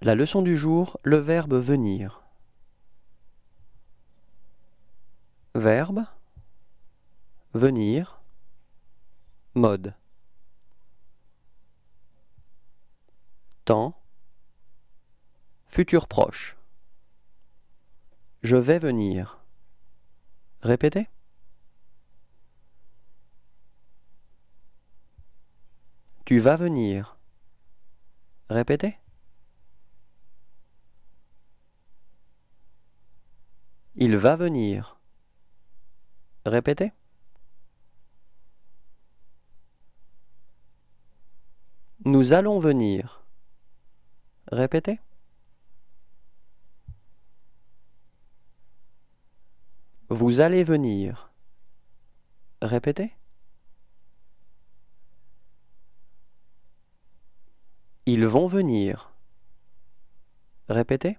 La leçon du jour, le verbe venir. Verbe Venir Mode Temps Futur proche Je vais venir Répétez Tu vas venir Répétez Il va venir. Répétez. Nous allons venir. Répétez. Vous allez venir. Répétez. Ils vont venir. Répétez.